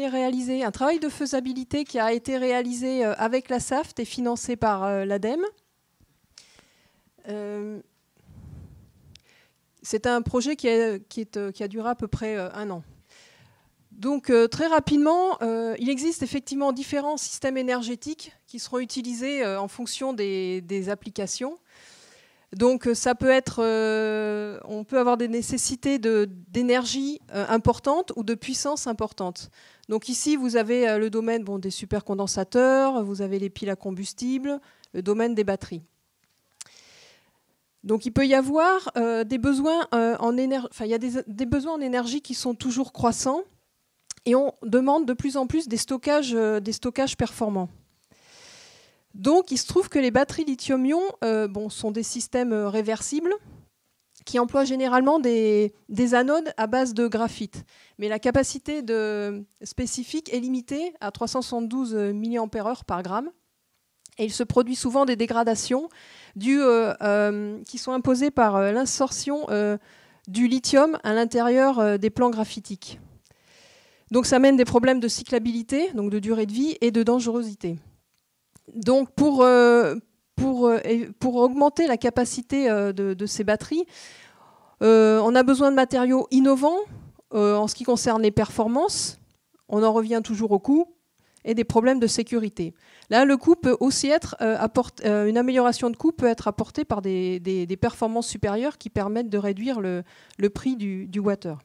réalisé, un travail de faisabilité qui a été réalisé euh, avec la SAFT et financé par euh, l'ADEME. Euh, c'est un projet qui a, qui, a, duré à peu près un an. Donc très rapidement, il existe effectivement différents systèmes énergétiques qui seront utilisés en fonction des applications. Donc euh, ça peut être, euh, on peut avoir des nécessités d'énergie de, euh, importante ou de puissance importante. Donc ici, vous avez le domaine des supercondensateurs, vous avez les piles à combustible, le domaine des batteries. Donc il peut y avoir des besoins en énergie, il a des, besoins en énergie qui sont toujours croissants et on demande de plus en plus des stockages, des stockages performants. Donc il se trouve que les batteries lithium-ion euh, sont des systèmes euh, réversibles qui emploient généralement des, anodes à base de graphite. Mais la capacité spécifique est limitée à 372 mAh par gramme. Et il se produit souvent des dégradations dues, euh, qui sont imposées par l'insortion du lithium à l'intérieur des plans graphitiques. Donc ça mène des problèmes de cyclabilité, donc de durée de vie et de dangerosité donc euh, euh, pour, augmenter la capacité euh, de, ces batteries, on a besoin de matériaux innovants en ce qui concerne les performances. On en revient toujours au coût et des problèmes de sécurité. Là, le coût peut aussi être une amélioration de coût peut être apportée par des, performances supérieures qui permettent de réduire le, prix du, du water.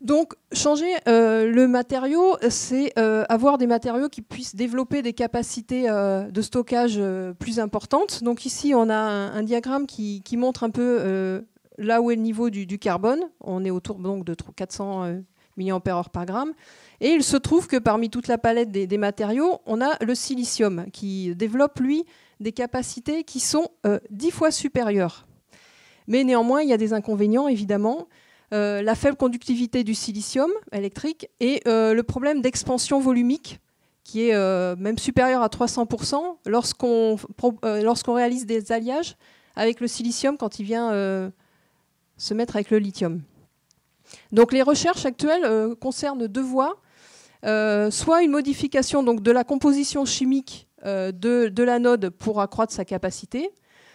Donc, changer euh, le matériau, c'est euh, avoir des matériaux qui puissent développer des capacités euh, de stockage plus importantes. Donc ici, on a un, diagramme qui, montre un peu là où est le niveau du, carbone. On est autour donc de 400 mAh par gramme. Et il se trouve que parmi toute la palette des, des matériaux, on a le silicium qui développe, lui, des capacités qui sont 10 fois supérieures. Mais néanmoins, il y a des inconvénients, évidemment. Euh, la faible conductivité du silicium électrique et euh, le problème d'expansion volumique qui est euh, même supérieur à 300% lorsqu'on réalise des alliages avec le silicium quand il vient se mettre avec le lithium. Donc les recherches actuelles concernent deux voies, soit une modification donc, de la composition chimique de, de l'anode pour accroître sa capacité,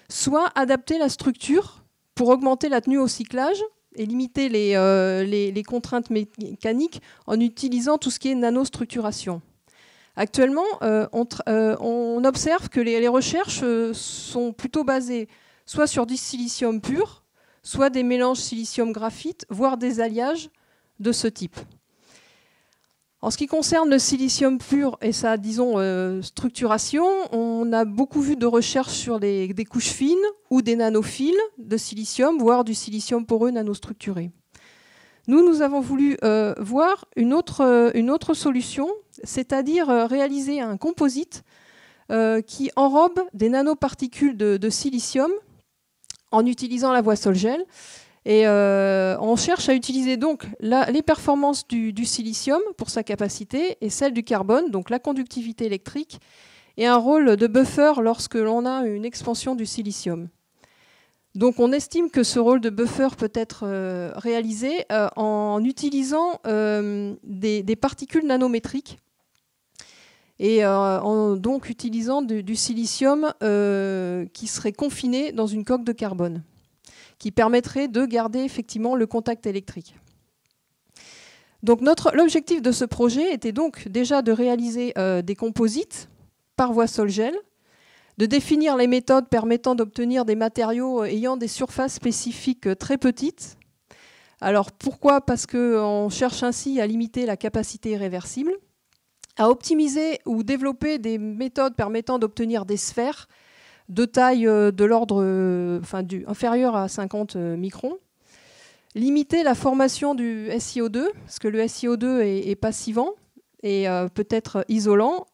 soit adapter la structure pour augmenter la tenue au cyclage et limiter euh, les, contraintes mécaniques en utilisant tout ce qui est nanostructuration. Actuellement, euh, euh, on, observe que les, les recherches sont plutôt basées soit sur du silicium pur, soit des mélanges silicium-graphite, voire des alliages de ce type. En ce qui concerne le silicium pur et sa, disons, euh, structuration, on a beaucoup vu de recherches sur des couches fines ou des nanophiles de silicium, voire du silicium poreux nanostructuré. Nous, nous avons voulu euh, voir une autre, euh, une autre solution, c'est-à-dire réaliser un composite qui enrobe des nanoparticules de, de silicium en utilisant la voie sol-gel et euh, on cherche à utiliser donc les performances du, silicium pour sa capacité et celle du carbone, donc la conductivité électrique, et un rôle de buffer lorsque l'on a une expansion du silicium. Donc on estime que ce rôle de buffer peut être euh, réalisé euh, en utilisant des, particules nanométriques et en donc utilisant du silicium qui serait confiné dans une coque de carbone qui permettrait de garder effectivement le contact électrique. Donc l'objectif de ce projet était donc déjà de réaliser euh, des composites par voie sol-gel, de définir les méthodes permettant d'obtenir des matériaux ayant des surfaces spécifiques très petites. Alors pourquoi Parce qu'on cherche ainsi à limiter la capacité réversible, à optimiser ou développer des méthodes permettant d'obtenir des sphères de taille euh, de l'ordre euh, inférieur à 50 euh, microns. Limiter la formation du SiO2, parce que le SiO2 est, passivant et peut-être isolant,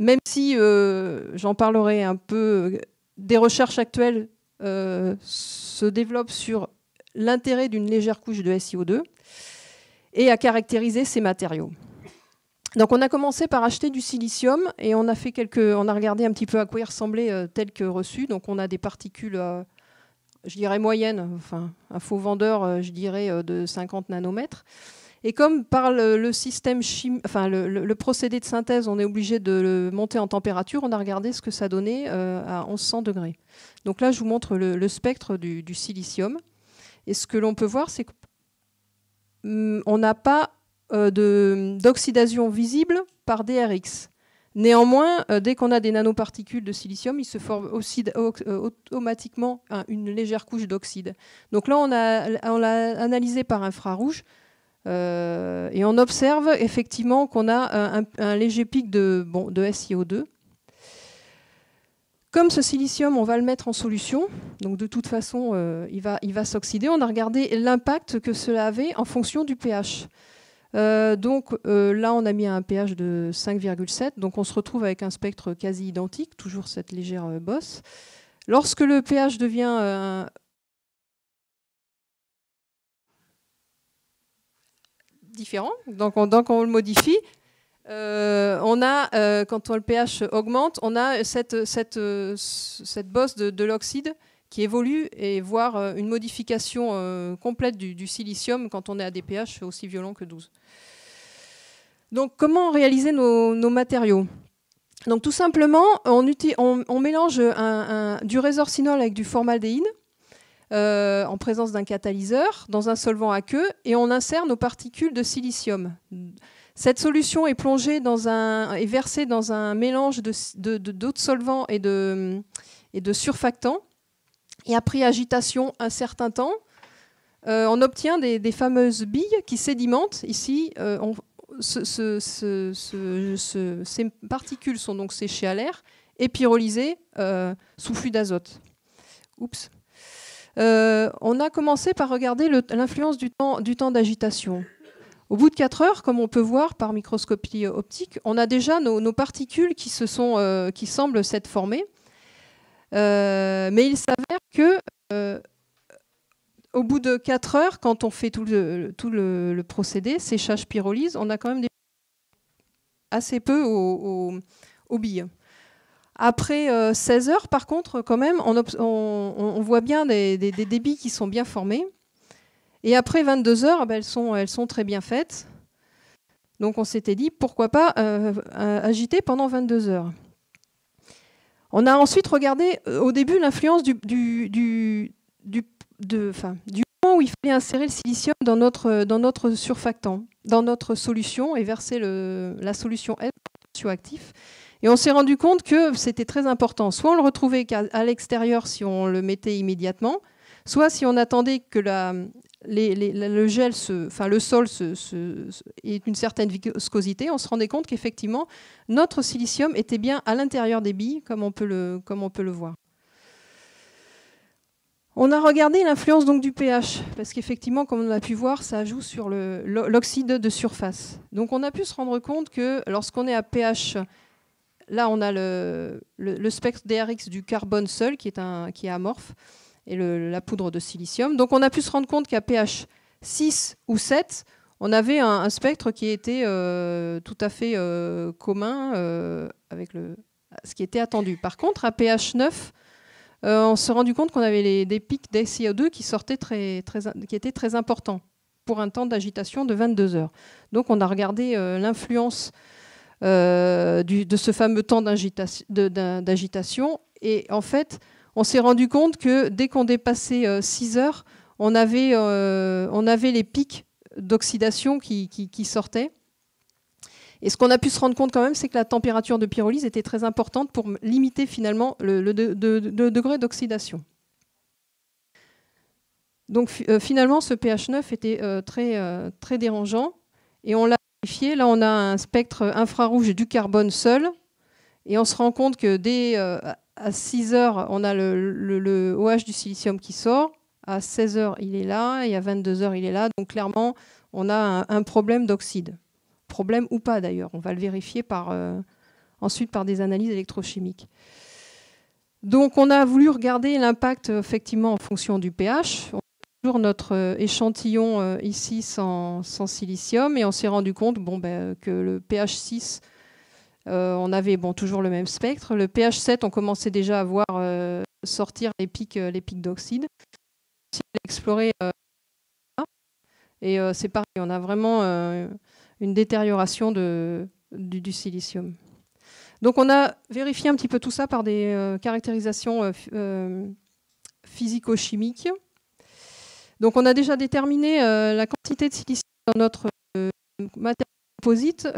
même si j'en parlerai un peu, des recherches actuelles se développent sur l'intérêt d'une légère couche de SiO2 et à caractériser ces matériaux. Donc on a commencé par acheter du silicium et on a fait quelques, on a regardé un petit peu à quoi il ressemblait euh, tel que reçu. Donc on a des particules, euh, je dirais moyennes, enfin un faux vendeur, euh, je dirais de 50 nanomètres. Et comme par le, système chim... enfin le, procédé de synthèse, on est obligé de le monter en température, on a regardé ce que ça donnait à 1100 degrés. Donc là, je vous montre le, spectre du, du silicium. Et ce que l'on peut voir, c'est qu'on hmm, n'a pas euh, d'oxydation visible par DRX. Néanmoins, euh, dès qu'on a des nanoparticules de silicium, il se forme euh, automatiquement une légère couche d'oxyde. Donc là, on l'a analysé par infrarouge et on observe effectivement qu'on a un, léger pic de, bon, de SiO2. Comme ce silicium, on va le mettre en solution, donc de toute façon, il il va s'oxyder. On a regardé l'impact que cela avait en fonction du pH. Euh, donc euh, là, on a mis un pH de 5,7. Donc on se retrouve avec un spectre quasi identique, toujours cette légère euh, bosse. Lorsque le pH devient différent, donc on, le modifie, on a, quand le pH augmente, on a cette, bosse de l'oxyde qui évolue et voir euh, une modification euh, complète du, silicium quand on est à des pH aussi violents que 12. Donc comment réaliser nos, matériaux donc tout simplement, on, mélange du résorcinol avec du formaldéhyde euh, en présence d'un catalyseur dans un solvant aqueux et on insère nos particules de silicium. Cette solution est plongée dans un, est versée dans un mélange d'autres de, solvants et de, et de surfactants et après agitation un certain temps, euh, on obtient des, fameuses billes qui sédimentent. Ici, euh, ces particules sont donc séchées à l'air et pyrolysées euh, sous flux d'azote. Oups. on a commencé par regarder l'influence du temps d'agitation. Au bout de 4 heures, comme on peut voir par microscopie optique, on a déjà nos, particules qui semblent s'être formées. Euh, mais il s'avère que euh, au bout de 4 heures, quand on fait tout le, tout le, procédé, séchage pyrolyse, on a quand même assez peu aux, billes. Après 16 euh, heures, par contre, quand même, on, voit bien des, débits qui sont bien formés. Et après 22 heures, ah ben, elles, sont, très bien faites. Donc on s'était dit, pourquoi pas agiter pendant 22 heures. On a ensuite regardé euh, au début l'influence du, moment où il fallait insérer le silicium dans notre, dans notre surfactant, dans notre solution et verser la solution S actif. Et on s'est rendu compte que c'était très important. Soit on le retrouvait à l'extérieur si on le mettait immédiatement, soit si on attendait que la, le gel, le sol est une certaine viscosité, on se rendait compte qu'effectivement notre silicium était bien à l'intérieur des billes, comme on peut le, voir. On a regardé l'influence donc du pH, parce qu'effectivement, comme on a pu voir, ça joue sur l'oxyde de surface. Donc on a pu se rendre compte que lorsqu'on est à pH, là on a le, spectre DRX du carbone seul qui est, qui est amorphe et la poudre de silicium. Donc on a pu se rendre compte qu'à pH 6 ou 7, on avait un, spectre qui était euh, tout à fait euh, commun euh, avec le, ce qui était attendu. Par contre, à pH 9, on s'est rendu compte qu'on avait des pics dco 2 qui, sortaient très, qui étaient très importants pour un temps d'agitation de 22 heures. Donc on a regardé l'influence de ce fameux temps d'agitation. Et en fait, on s'est rendu compte que dès qu'on dépassait 6 euh, heures, euh, on avait, les pics d'oxydation qui, sortaient. Et ce qu'on a pu se rendre compte quand même, c'est que la température de pyrolyse était très importante pour limiter finalement le, degré d'oxydation. Donc euh, finalement, ce pH 9 était très, très dérangeant et on l'a vérifié. Là, on a un spectre infrarouge du carbone seul et on se rend compte que dès, à 6 heures, on a le, OH du silicium qui sort. À 16 heures, il est là. Et à 22 heures, il est là. Donc clairement, on a un, problème d'oxyde. Problème ou pas d'ailleurs. On va le vérifier par, euh, ensuite par des analyses électrochimiques. Donc on a voulu regarder l'impact effectivement en fonction du pH. On a toujours notre euh, échantillon ici euh, sans, silicium et on s'est rendu compte bon, ben, que le pH 6 euh, on avait bon, toujours le même spectre. Le pH 7, on commençait déjà à voir euh, sortir les pics, euh, les pics d'oxyde. Si explorer et c'est pareil, on a vraiment une détérioration de, du, silicium. Donc on a vérifié un petit peu tout ça par des caractérisations physico-chimiques. Donc on a déjà déterminé la quantité de silicium dans notre matériau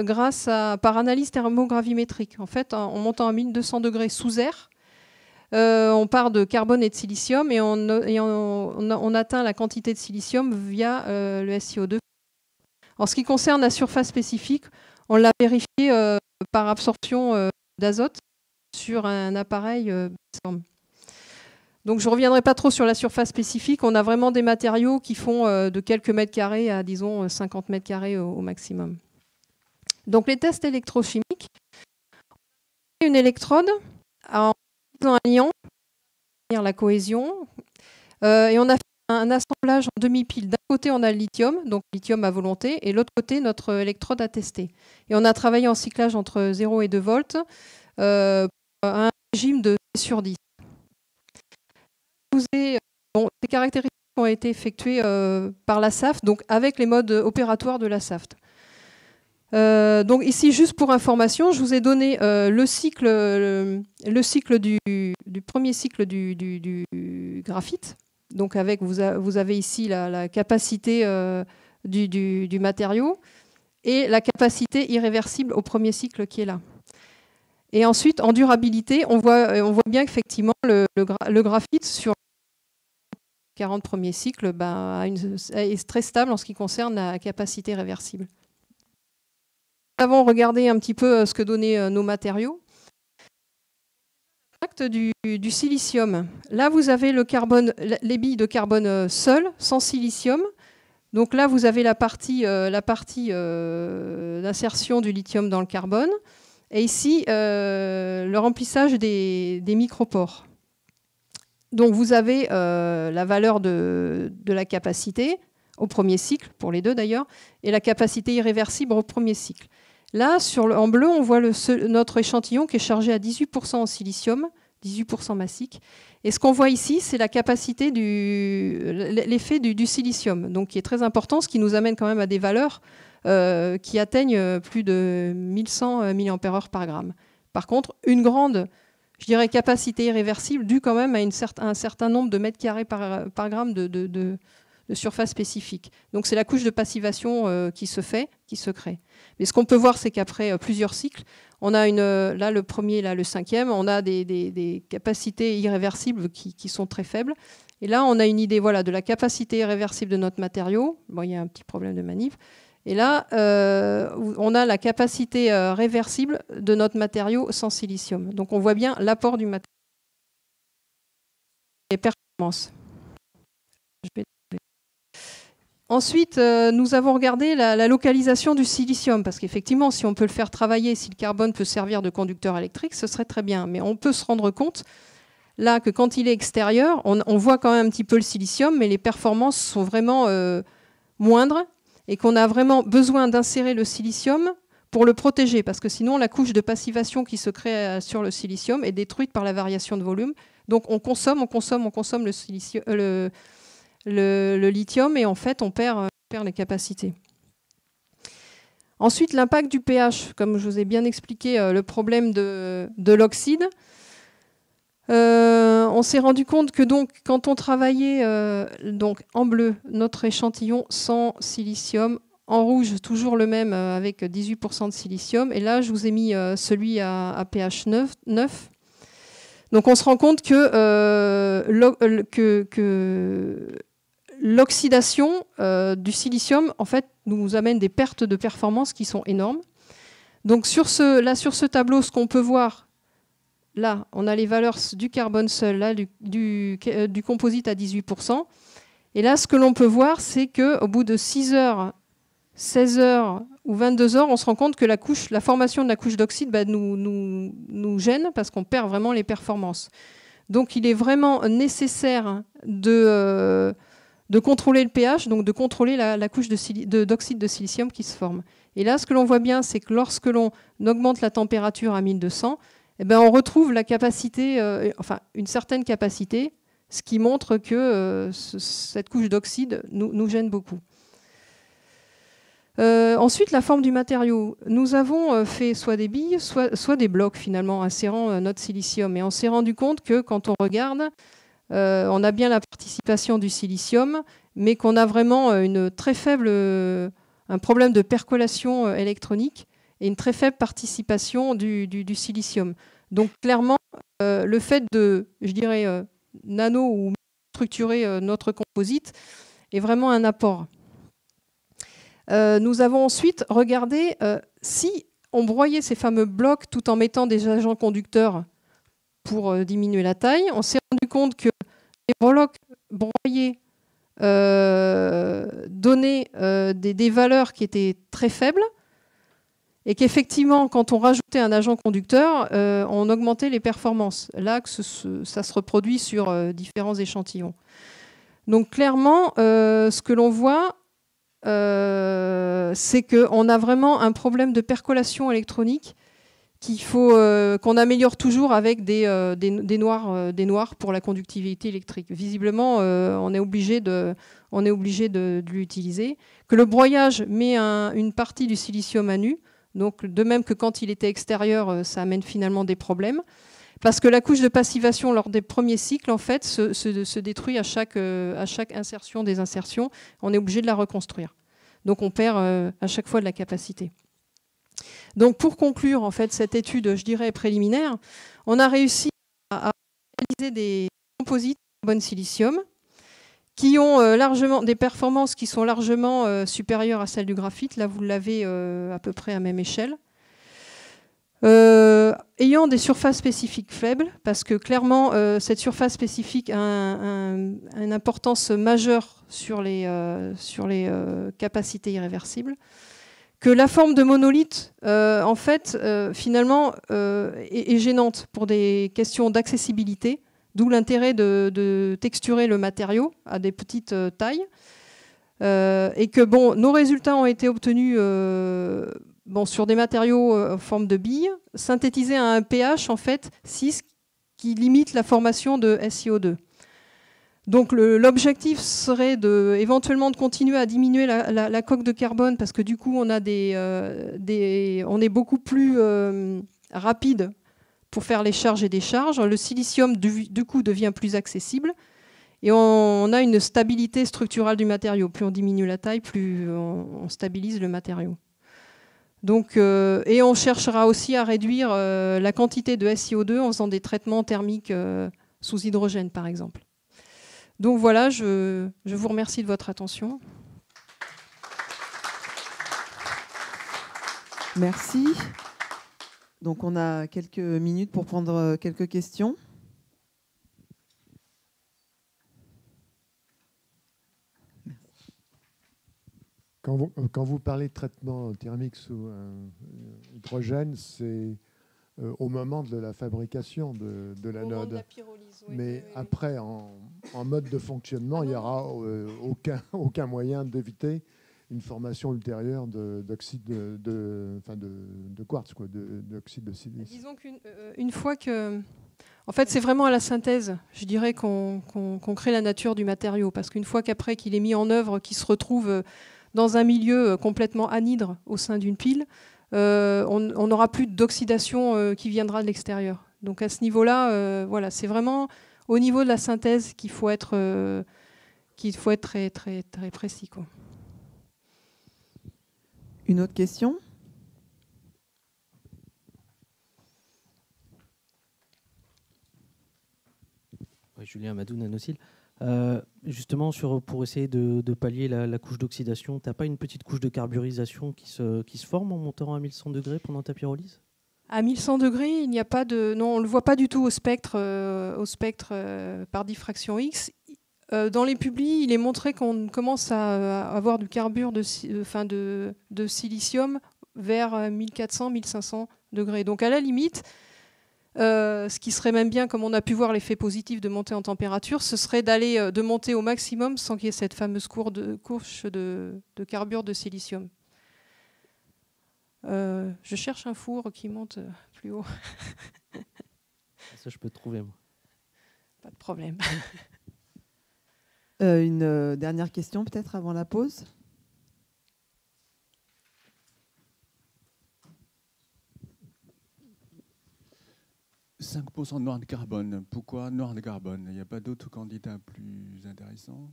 grâce à, par analyse thermogravimétrique. En fait, en montant à 1200 degrés sous air, euh, on part de carbone et de silicium et on, atteint la quantité de silicium via euh, le SiO2. En ce qui concerne la surface spécifique, on l'a vérifié euh, par absorption d'azote sur un appareil. donc je ne reviendrai pas trop sur la surface spécifique. On a vraiment des matériaux qui font de quelques mètres carrés à, disons, 50 mètres carrés au maximum. Donc les tests électrochimiques, on fait une électrode en faisant un lion, la cohésion, euh, et on a fait un assemblage en demi-pile. D'un côté, on a le lithium, donc lithium à volonté, et l'autre côté, notre électrode à tester. Et on a travaillé en cyclage entre 0 et 2 volts à euh, un régime de 10 sur 10. ces caractéristiques ont été effectuées euh, par la SAFT, donc avec les modes opératoires de la SAFT. Euh, donc ici, juste pour information, je vous ai donné euh, le cycle, euh, le, cycle du, premier cycle du, graphite. Donc avec, vous, avez ici la, capacité du, matériau et la capacité irréversible au premier cycle qui est là. Et ensuite, en durabilité, on voit, on voit bien qu'effectivement, le, le, gra, le, graphite sur 40 premiers cycles ben, est très stable en ce qui concerne la capacité réversible avant regardé un petit peu euh, ce que donnaient euh, nos matériaux. Du, du silicium. Là, vous avez le carbone, les billes de carbone seules, sans silicium. Donc là, vous avez la partie, euh, d'insertion du lithium dans le carbone. Et ici, le remplissage des, des, micropores. Donc vous avez la valeur de, la capacité au premier cycle, pour les deux d'ailleurs, et la capacité irréversible au premier cycle. Là, sur en bleu, on voit le, notre échantillon qui est chargé à 18% en silicium, 18% massique. Et ce qu'on voit ici, c'est la capacité du l'effet du, silicium, donc qui est très important, ce qui nous amène quand même à des valeurs euh, qui atteignent plus de 1100 euh, mAh par gramme. Par contre, une grande, je dirais, capacité irréversible due quand même à, un certain nombre de mètres carrés par, gramme de, de, de surface spécifique. Donc c'est la couche de passivation euh, qui se fait, qui se crée. Mais ce qu'on peut voir, c'est qu'après euh, plusieurs cycles, on a une, euh, là le premier, là le cinquième, on a des, capacités irréversibles qui, sont très faibles. Et là, on a une idée voilà, de la capacité irréversible de notre matériau. Bon, il y a un petit problème de manif Et là, on a la capacité réversible de notre matériau sans silicium. Donc on voit bien l'apport du matériau et performance. Je vais Ensuite, euh, nous avons regardé la, localisation du silicium, parce qu'effectivement, si on peut le faire travailler, si le carbone peut servir de conducteur électrique, ce serait très bien. Mais on peut se rendre compte, là, que quand il est extérieur, on, voit quand même un petit peu le silicium, mais les performances sont vraiment euh, moindres, et qu'on a vraiment besoin d'insérer le silicium pour le protéger, parce que sinon, la couche de passivation qui se crée euh, sur le silicium est détruite par la variation de volume. Donc on consomme, on consomme, on consomme le silicium le, lithium et en fait euh, on perd, les capacités. Ensuite, l'impact du pH, comme je vous ai bien expliqué euh, le problème de, l'oxyde. Euh, on s'est rendu compte que donc quand on travaillait donc en bleu notre échantillon sans silicium, en rouge toujours le même avec 18% de silicium, et là je vous ai mis celui à, pH 9, Donc on se rend compte que, que l'oxydation euh, du silicium en fait nous amène des pertes de performance qui sont énormes. Donc sur ce, là sur ce tableau, ce qu'on peut voir, là on a les valeurs du carbone seul, là du, euh, composite à 18%. Et là ce que l'on peut voir, c'est qu'au bout de 6 heures, 16 heures ou 22 heures, on se rend compte que la, couche, la formation de la couche d'oxyde bah, nous, gêne parce qu'on perd vraiment les performances. Donc il est vraiment nécessaire de... Euh, de contrôler le pH, donc de contrôler la, couche d'oxyde de, de, silicium qui se forme. Et là, ce que l'on voit bien, c'est que lorsque l'on augmente la température à 1200, eh ben, on retrouve la capacité, euh, enfin une certaine capacité, ce qui montre que euh, cette couche d'oxyde nous, gêne beaucoup. Euh, ensuite, la forme du matériau. Nous avons fait soit des billes, soit, soit des blocs finalement, en notre silicium. Et on s'est rendu compte que quand on regarde, euh, on a bien la participation du silicium, mais qu'on a vraiment euh, une très faible, euh, un problème de percolation électronique et une très faible participation du, silicium. Donc clairement, le fait de, je dirais, nano ou structurer notre composite est vraiment un apport. nous avons ensuite regardé si on broyait ces fameux blocs tout en mettant des agents conducteurs pour euh, diminuer la taille. On s'est rendu compte que les breloques broyés euh, donnaient euh, des, valeurs qui étaient très faibles et qu'effectivement, quand on rajoutait un agent conducteur, on augmentait les performances. Là, ça se reproduit sur différents échantillons. Donc clairement, ce que l'on voit, c'est qu'on a vraiment un problème de percolation électronique qu'il faut euh, qu'on améliore toujours avec des, euh, euh, des, noirs, pour la conductivité électrique. Visiblement, on est obligé de, on est obligé de, l'utiliser. Que le broyage met une partie du silicium à nu, donc de même que quand il était extérieur, ça amène finalement des problèmes. Parce que la couche de passivation lors des premiers cycles, en fait, se, détruit à chaque, à chaque insertion des insertions. On est obligé de la reconstruire. Donc on perd à chaque fois de la capacité. Donc pour conclure en fait cette étude, je dirais préliminaire, on a réussi à réaliser des composites carbone silicium qui ont euh, largement des performances qui sont largement euh, supérieures à celles du graphite. Là, vous l'avez euh, à peu près à même échelle. ayant des surfaces spécifiques faibles, parce que clairement, cette surface spécifique a une importance majeure sur les capacités irréversibles que la forme de monolithe, euh, en fait, euh, finalement, euh, est, gênante pour des questions d'accessibilité, d'où l'intérêt de, texturer le matériau à des petites tailles. et que bon, nos résultats ont été obtenus bon, sur des matériaux en forme de billes, synthétisés à un pH en fait 6 qui limite la formation de SiO2. Donc l'objectif serait éventuellement de continuer à diminuer la, coque de carbone parce que du coup on, a des, euh, on est beaucoup plus euh, rapide pour faire les charges et décharges. Le silicium du, coup devient plus accessible et on, a une stabilité structurelle du matériau. Plus on diminue la taille, plus on, stabilise le matériau. Donc, euh, et on cherchera aussi à réduire la quantité de SiO2 en faisant des traitements thermiques sous hydrogène par exemple. Donc voilà, je, vous remercie de votre attention. Merci. Donc on a quelques minutes pour prendre euh, quelques questions. Euh, quand vous, parlez de traitement thermique sous euh, hydrogène, c'est euh, au moment de la fabrication de, la Mais après, en, mode de fonctionnement, ah il n'y aura euh, aucun, moyen d'éviter une formation ultérieure d'oxyde de, quartz, d'oxyde de, silice. Disons qu'une euh, fois que. En fait, c'est vraiment à la synthèse, je dirais, qu'on crée la nature du matériau. Parce qu'une fois qu'après qu'il est mis en œuvre, qu'il se retrouve dans un milieu complètement anhydre au sein d'une pile, euh, on n'aura plus d'oxydation euh, qui viendra de l'extérieur. Donc à ce niveau-là, euh, voilà, c'est vraiment au niveau de la synthèse qu'il faut être, qu'il faut être très, très, très précis. Une autre question Julien Madou, euh, justement, pour essayer de, pallier la, couche d'oxydation, tu n'as pas une petite couche de carburisation qui se, forme en montant à 1100 degrés pendant ta pyrolyse à 1100 degrés, il n'y a pas de, non, on le voit pas du tout au spectre, euh, au spectre euh, par diffraction X. dans les publis, il est montré qu'on commence à, avoir du carbure de, de silicium vers 1400-1500 degrés. Donc à la limite, euh, ce qui serait même bien, comme on a pu voir l'effet positif de monter en température, ce serait d'aller euh, de monter au maximum sans qu'il y ait cette fameuse couche de, couche de, de, carbure de silicium. Euh, je cherche un four qui monte plus haut. Ah, ça, je peux trouver, moi. Pas de problème. une dernière question, peut-être, avant la pause 5% de noir de carbone. Pourquoi noir de carbone Il n'y a pas d'autres candidats plus intéressants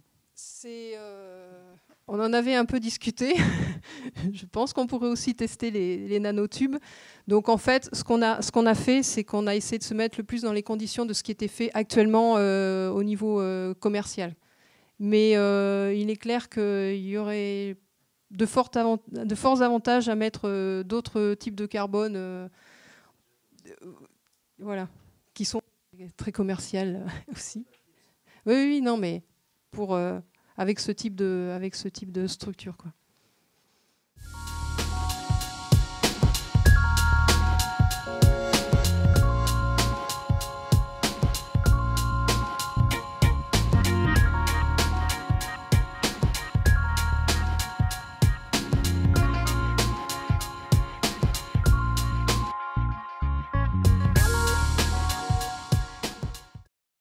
euh, on en avait un peu discuté. Je pense qu'on pourrait aussi tester les, nanotubes. Donc en fait, ce qu'on a, a fait, c'est qu'on a essayé de se mettre le plus dans les conditions de ce qui était fait actuellement euh, au niveau euh, commercial. Mais il est clair qu'il y aurait de, de forts avantages à mettre d'autres types de carbone voilà, qui sont très commerciales euh, aussi. Oui, oui, non, mais pour, euh, avec, ce type de, avec ce type de structure. Quoi.